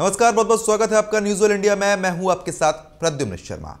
नमस्कार बहुत बहुत स्वागत है आपका न्यूज ऑल इंडिया में मैं हूं आपके साथ प्रद्युम्न शर्मा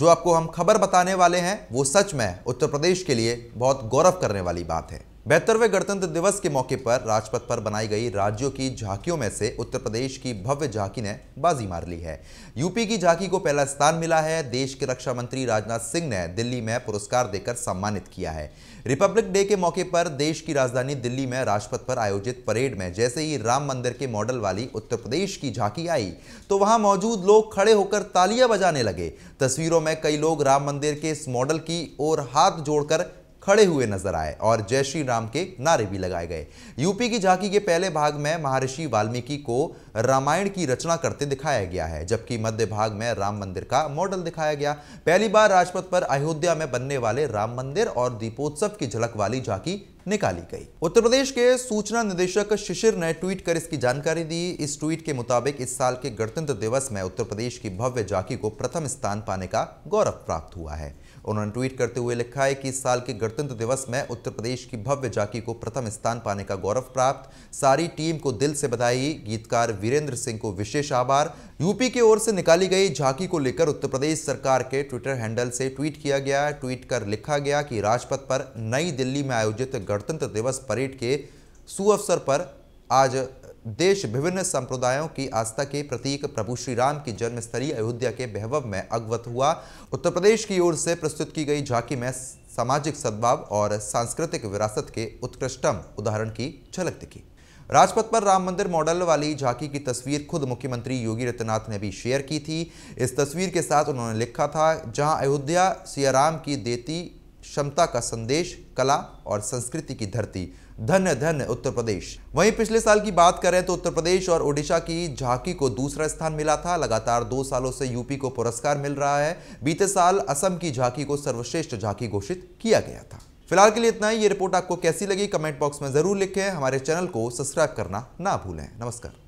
जो आपको हम खबर बताने वाले हैं वो सच में उत्तर प्रदेश के लिए बहुत गौरव करने वाली बात है बहत्तरवें गणतंत्र दिवस के मौके पर राजपथ पर बनाई गई राज्यों की झांकियों में से उत्तर प्रदेश की भव्य झांकी ने बाजी मार ली है यूपी की झांकी को पहला स्थान मिला है देश के रक्षा मंत्री राजनाथ सिंह ने दिल्ली में पुरस्कार देकर सम्मानित किया है रिपब्लिक डे के मौके पर देश की राजधानी दिल्ली में राजपथ पर आयोजित परेड में जैसे ही राम मंदिर के मॉडल वाली उत्तर प्रदेश की झांकी आई तो वहां मौजूद लोग खड़े होकर तालियां बजाने लगे तस्वीरों में कई लोग राम मंदिर के इस मॉडल की ओर हाथ जोड़कर खड़े हुए नजर आए और जय श्री राम के नारे भी लगाए गए यूपी की झांकी के पहले भाग में महर्षि वाल्मीकि को रामायण की रचना करते दिखाया गया है जबकि मध्य भाग में राम मंदिर का मॉडल दिखाया गया पहली बार राजपथ पर अयोध्या में बनने वाले राम मंदिर और दीपोत्सव की झलक वाली झांकी निकाली गई उत्तर प्रदेश के सूचना निदेशक शिशिर ने ट्वीट कर इसकी जानकारी दी इस ट्वीट के मुताबिक इस साल के गणतंत्र दिवस में उत्तर प्रदेश की भव्य झांकी को प्रथम स्थान पाने का गौरव प्राप्त हुआ है उन्होंने ट्वीट करते हुए लिखा है कि इस साल के गणतंत्र दिवस में उत्तर प्रदेश की भव्य झांकी को प्रथम स्थान पाने का गौरव प्राप्त सारी टीम को दिल से बधाई गीतकार वीरेंद्र सिंह को विशेष आभार यूपी की ओर से निकाली गई झांकी को लेकर उत्तर प्रदेश सरकार के ट्विटर हैंडल से ट्वीट किया गया ट्वीट कर लिखा गया कि राजपथ पर नई दिल्ली में आयोजित गणतंत्र दिवस परेड के सुअवसर पर आज देश विभिन्न संप्रदायों की आस्था के प्रतीक प्रभु श्री राम की जन्मस्थली अयोध्या के बहवव में अगवत हुआ उत्तर प्रदेश की ओर से प्रस्तुत की गई झांकी में सामाजिक सद्भाव और सांस्कृतिक विरासत के उत्कृष्टम उदाहरण की झलक दिखी राजपथ पर राम मंदिर मॉडल वाली झांकी की तस्वीर खुद मुख्यमंत्री योगी आदित्यनाथ ने भी शेयर की थी इस तस्वीर के साथ उन्होंने लिखा था जहां अयोध्या सियाराम की देती क्षमता का संदेश कला और संस्कृति की धरती धन्य धन्य उत्तर प्रदेश वहीं पिछले साल की बात करें तो उत्तर प्रदेश और ओडिशा की झांकी को दूसरा स्थान मिला था लगातार दो सालों से यूपी को पुरस्कार मिल रहा है बीते साल असम की झांकी को सर्वश्रेष्ठ झांकी घोषित किया गया था फिलहाल के लिए इतना ही ये रिपोर्ट आपको कैसी लगी कमेंट बॉक्स में जरूर लिखें हमारे चैनल को सब्सक्राइब करना ना भूलें नमस्कार